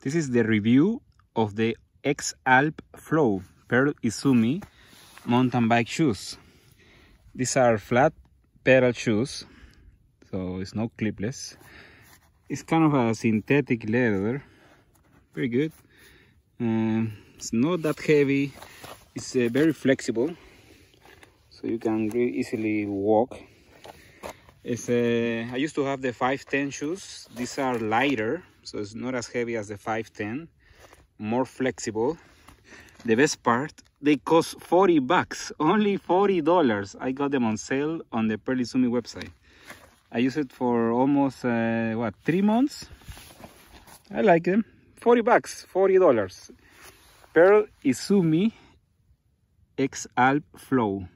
This is the review of the X-Alp Flow Pearl Izumi mountain bike shoes. These are flat pedal shoes, so it's not clipless. It's kind of a synthetic leather, very good. Um, it's not that heavy, it's uh, very flexible, so you can really easily walk. It's, uh, I used to have the 510 shoes, these are lighter, so it's not as heavy as the 510 more flexible the best part they cost 40 bucks only 40 dollars i got them on sale on the perlisumi website i use it for almost uh, what three months i like them 40 bucks 40 dollars pearl isumi x alp flow